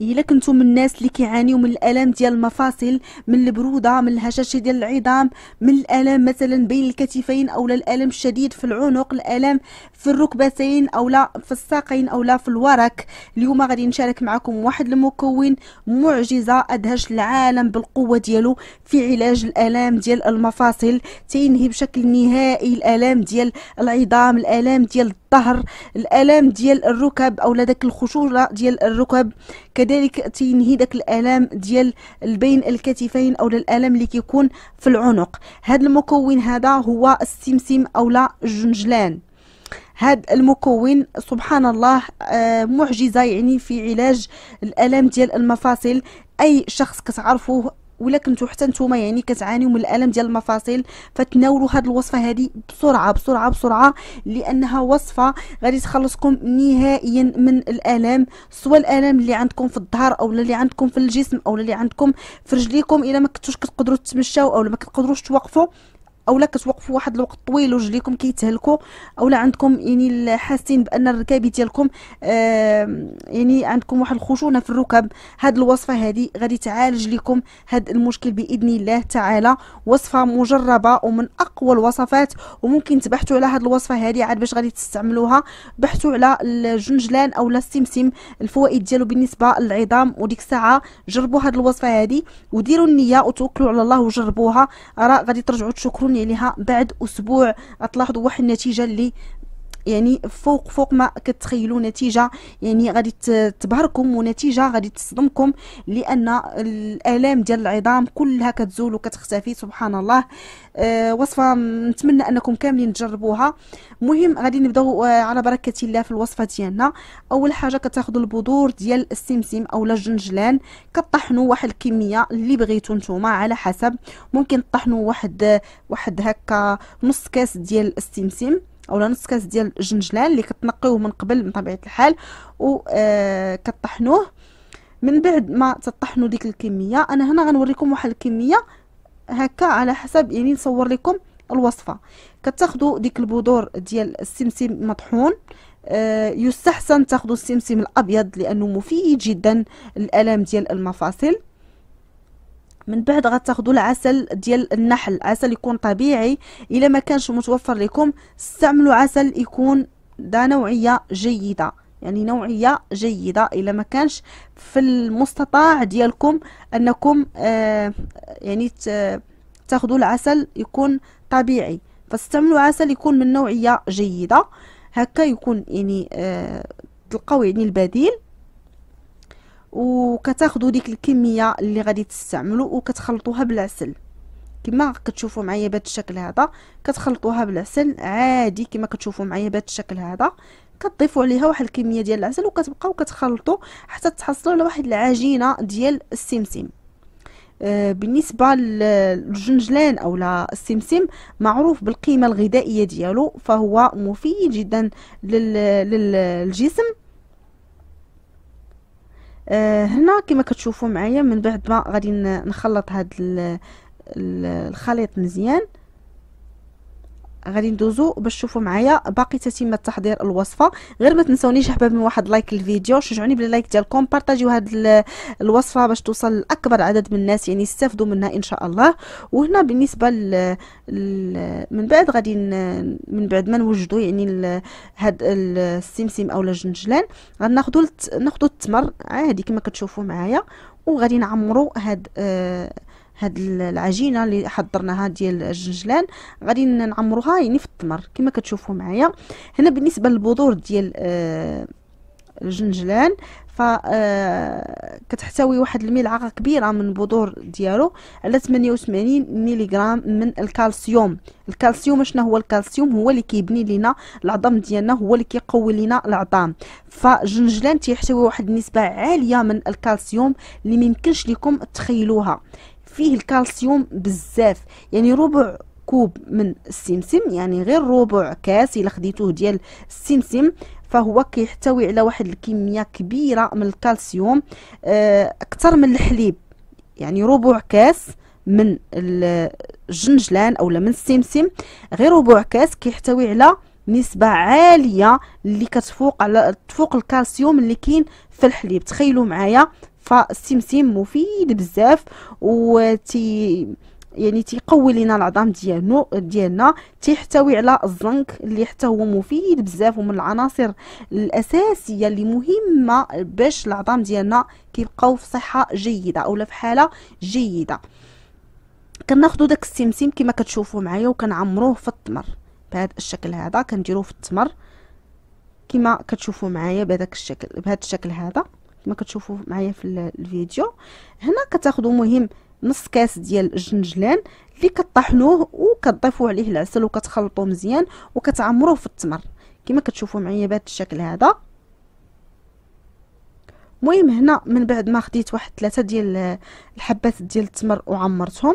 الا كنتو من الناس اللي كيعانيو من الالم ديال المفاصل من البروده من الهشاشه ديال العظام من الالم مثلا بين الكتفين او الالم الشديد في العنق الالم في الركبتين او لا في الساقين او لا في الورك اليوم غادي نشارك معكم واحد المكون معجزه ادهش العالم بالقوه ديالو في علاج الالام ديال المفاصل تينهي بشكل نهائي الالام ديال العظام الالام ديال الظهر الالام ديال الركب او داك الخشونه ديال الركب كذلك تنهي داك الالام ديال بين الكتفين او الالام اللي كيكون في العنق هذا المكون هذا هو السمسم او لا الجنجلان هذا المكون سبحان الله آه، معجزه يعني في علاج الالام ديال المفاصل اي شخص كتعرفوه ولا كنتو حتى نتوما يعني كتعانيو من الالم ديال المفاصل فتناولوا هاد الوصفه هادي بسرعه بسرعه بسرعه لانها وصفه غادي تخلصكم نهائيا من الالم سواء الالم اللي عندكم في الظهر او اللي عندكم في الجسم او اللي عندكم في رجليكم الا ما كنتوش كتقدروا تتمشاو او ما كتقدروش توقفوا اولا كتوقفوا واحد الوقت طويل ورجليكم كيتهلكوا اولا عندكم يعني حاسين بان الركاب ديالكم آه يعني عندكم واحد الخشونه في الركب هاد الوصفه هذه غادي تعالج لكم هاد المشكل باذن الله تعالى وصفه مجربه ومن اقوى الوصفات وممكن تبحثوا على هاد الوصفه هذه عاد باش غادي تستعملوها بحثوا على الجنجلان اولا السمسم الفوائد ديالو بالنسبه للعظام وديك الساعه جربوا هاد الوصفه هذه وديروا النيه وتوكلوا على الله وجربوها راه غادي ترجعوا تشكروني عليها بعد اسبوع غتلاحظوا واحد النتيجه اللي يعني فوق فوق ما كتخيلوا نتيجه يعني غادي تبهركم ونتيجه غادي تصدمكم لان الالام ديال العظام كلها كتزول وكتختفي سبحان الله أه وصفه نتمنى انكم كاملين تجربوها مهم غادي نبداو آه، على بركه الله في الوصفه ديالنا اول حاجه كتاخذوا البذور ديال السمسم اولا الجنجلان كطحنوا واحد الكميه اللي بغيتو نتوما على حسب ممكن تطحنوا واحد واحد هكا نص كاس ديال السمسم اولا نص كاس ديال الجنجلان اللي كتنقيوه من قبل من طبيعه الحال آه، كطحنوه من بعد ما تطحنوا ديك الكميه انا هنا غنوريكم واحد الكميه هكا على حسب يعني نصور لكم الوصفه كتاخذوا ديك البذور ديال السمسم مطحون آه يستحسن تاخذوا السمسم الابيض لانه مفيد جدا للالام ديال المفاصل من بعد غتاخذوا العسل ديال النحل عسل يكون طبيعي الا ما كانش متوفر لكم استعملوا عسل يكون دا نوعيه جيده يعني نوعيه جيده الا ما كانش في المستطاع ديالكم انكم آه يعني تاخذوا العسل يكون طبيعي فاستعملوا عسل يكون من نوعيه جيده هكا يكون يعني آه تلقاو يعني البديل وكتاخذوا ديك الكميه اللي غادي تستعملوا وكتخلطوها بالعسل كما كتشوفوا معايا بهذا الشكل هذا كتخلطوها بالعسل عادي كما كتشوفوا معايا بهذا الشكل هذا كتضيفوا عليها واحد الكميه ديال العسل وكتبقاو كتخلطوا حتى تحصلوا على واحد العجينه ديال السمسم آه بالنسبه للجنجلان او السمسم معروف بالقيمه الغذائيه ديالو فهو مفيد جدا للجسم آه هنا كما كتشوفوا معايا من بعد ما غادي نخلط هاد الخليط مزيان غادي ندوزو باش تشوفوا معايا باقي تتم تحضير الوصفه غير ما تنسونيش حباب من واحد لايك للفيديو شجعوني باللايك ديالكم بارطاجيو هاد الوصفه باش توصل لاكبر عدد من الناس يعني يستافدوا منها ان شاء الله وهنا بالنسبه ل... ل... من بعد غادي من بعد ما نوجدوا يعني هاد السمسم اولا الجنجلان غناخذوا ناخذوا التمر عادي كما كتشوفوا معايا وغادي نعمروا هاد آه هاد العجينه اللي حضرناها ديال الجنجلان غادي نعمروها يعني في التمر كما كتشوفوا معايا هنا بالنسبه للبذور ديال آه الجنجلان ف آه، كتحتوي واحد الملعقه كبيره من البذور ديالو على 88 غرام من الكالسيوم الكالسيوم شنو هو الكالسيوم هو اللي كيبني لينا العظام ديالنا هو اللي كيقوي لينا العظام فالجنجلان تيحتوي واحد النسبه عاليه من الكالسيوم اللي ميمكنش لكم تخيلوها فيه الكالسيوم بزاف يعني ربع كوب من السمسم يعني غير ربع كاس الا خديتوه ديال السمسم فهو كيحتوي على واحد الكميه كبيره من الكالسيوم آه، اكثر من الحليب يعني ربع كاس من الجنجلان اولا من السمسم غير ربع كاس كيحتوي على نسبه عاليه اللي كتفوق على تفوق الكالسيوم اللي كاين في الحليب تخيلوا معايا فالسمسم مفيد بزاف تي يعني تيقوي لنا العظام ديالنا ديالنا تيحتوي على الزنك اللي حتى هو مفيد بزاف ومن العناصر الاساسيه اللي مهمه باش العظام ديالنا كيبقاو في صحه جيده اولا في حاله جيده كناخذوا داك السمسم كما كتشوفوا معايا وكنعمروه في التمر بهذا الشكل هذا كنديروه في التمر كما كتشوفوا معايا بهذاك الشكل بهذا الشكل هذا كما كتشوفوا معايا في الفيديو هنا كتاخذوا مهم نص كاس ديال الجنجلان اللي كطحنوه وكتضيفوا عليه العسل وكتخلطوه مزيان وكتعمروه في التمر كما كتشوفوا معايا بهذا الشكل هذا المهم هنا من بعد ما خديت واحد ثلاثه ديال الحبات ديال التمر وعمرتهم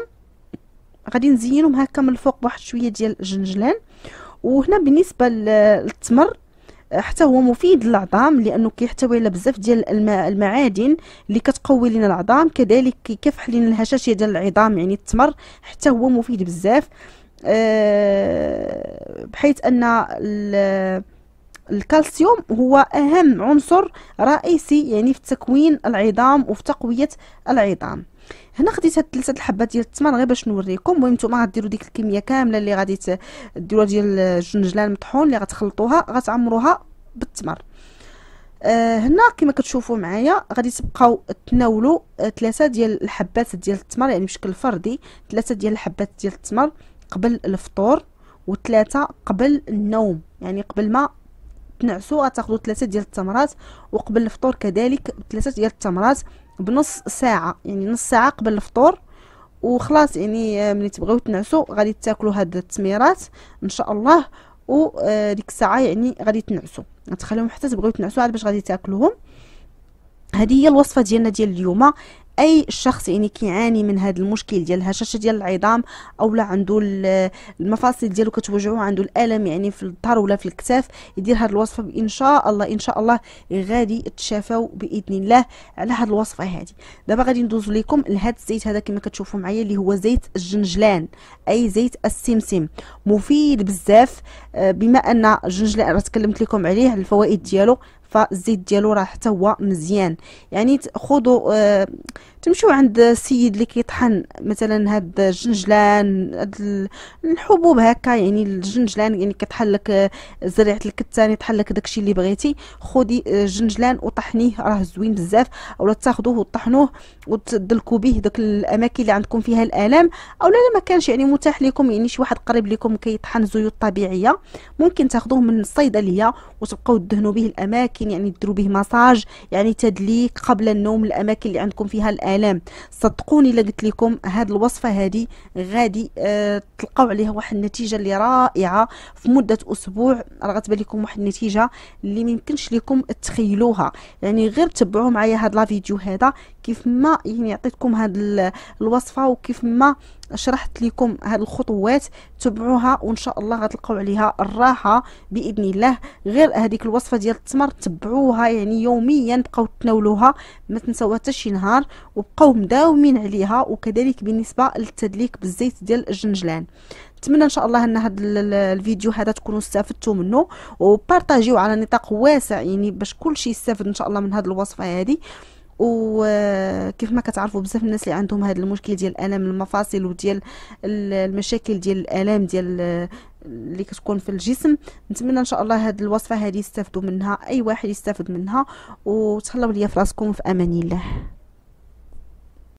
غادي نزينهم هكا من الفوق بواحد شويه ديال الجنجلان وهنا بالنسبه للتمر حتى هو مفيد للعظام لانه كيحتوي على بزاف ديال المعادن اللي كتقوي لنا العظام كذلك كيكافح لنا الهشاشيه ديال العظام يعني التمر حتى هو مفيد بزاف آه، بحيث ان الكالسيوم هو اهم عنصر رئيسي يعني في تكوين العظام وفي تقويه العظام هنا خديت هاد ثلاثه الحبات ديال التمر غير باش نوريكم المهم نتوما غديروا ديك الكميه كامله اللي غادي ديروها ديال الجنجلان المطحون اللي غتخلطوها غتعمروها بالتمر آه هنا كما كتشوفوا معايا غادي تبقاو تناولوا آه، ثلاثه ديال الحبات ديال التمر يعني بشكل فردي ثلاثه ديال الحبات ديال التمر قبل الفطور وثلاثه قبل النوم يعني قبل ما تنعسوا تاخذوا ثلاثه ديال التمرات وقبل الفطور كذلك ثلاثه ديال التمرات بنص ساعه يعني نص ساعه قبل الفطور وخلاص يعني آه، ملي تبغيو تنعسو غادي تاكلوا هاد التميرات ان شاء الله وديك آه، الساعه يعني غادي تنعسو تخليهم حتى تبغيو تنعسو عاد باش غادي تاكلوهم هذه هي الوصفه ديالنا ديال اليوم اي شخص يعني كيعاني من هذا المشكل ديال الهشاشه ديال العظام اولا عنده المفاصل ديالو كتوجعو عنده الالم يعني في الظهر ولا في الكتاف يدير هذه الوصفه ان شاء الله ان شاء الله غادي يتشافاو باذن الله على هذه الوصفه هذه دابا غادي ندوز لكم لهذا الزيت هذا كما كتشوفوا معايا اللي هو زيت الجنجلان اي زيت السمسم مفيد بزاف آه، بما ان الجنجلان راه تكلمت لكم عليه الفوائد ديالو فالزيت ديالو راه حتى هو مزيان يعني خذوا آه، تمشيو عند السيد اللي كيطحن مثلا هاد الجنجلان هاد الحبوب هكا يعني الجنجلان يعني كيطحن لك زريعه الكتان يطحن لك داكشي اللي بغيتي خدي الجنجلان آه، وطحنيه راه زوين بزاف اولا تاخذوه وطحنوه وتدلكوا به داك الاماكن اللي عندكم فيها الالام اولا ما كانش يعني متاح لكم يعني شي واحد قريب لكم كيطحن زيوت طبيعيه ممكن تاخذوه من الصيدليه وتبقاو تدهنوا به الاماكن يعني ديروا به مساج يعني تدليك قبل النوم الاماكن اللي عندكم فيها الالام العالم صدقوني الا قلت لكم هذه الوصفه هذه غادي آه تلقاو عليها واحد النتيجه اللي رائعه في مده اسبوع راه غتبان لكم واحد النتيجه اللي ما يمكنش لكم تخيلوها يعني غير تبعوا معايا هذا لا فيديو هذا كيف ما يعني عطيتكم هاد الوصفه وكيف ما شرحت لكم هاد الخطوات تبعوها وان شاء الله غتلقاو عليها الراحه باذن الله غير هذيك الوصفه ديال التمر تبعوها يعني يوميا بقاو تناولوها ما تنساو حتى شي نهار وبقاو مداومين عليها وكذلك بالنسبه للتدليك بالزيت ديال الجنجلان نتمنى ان شاء الله ان هذا الفيديو هذا تكونوا استفدتوا منه وبارطاجيو على نطاق واسع يعني باش كل شيء يستافد ان شاء الله من هذه الوصفه هذه وكيف ما كتعرفوا بزاف الناس اللي عندهم هذا المشكل ديال الالم المفاصل وديال المشاكل ديال الالام ديال اللي كتكون في الجسم نتمنى ان شاء الله هذه الوصفه هذه يستافدوا منها اي واحد يستافد منها وتهلاو ليا في راسكم في امان الله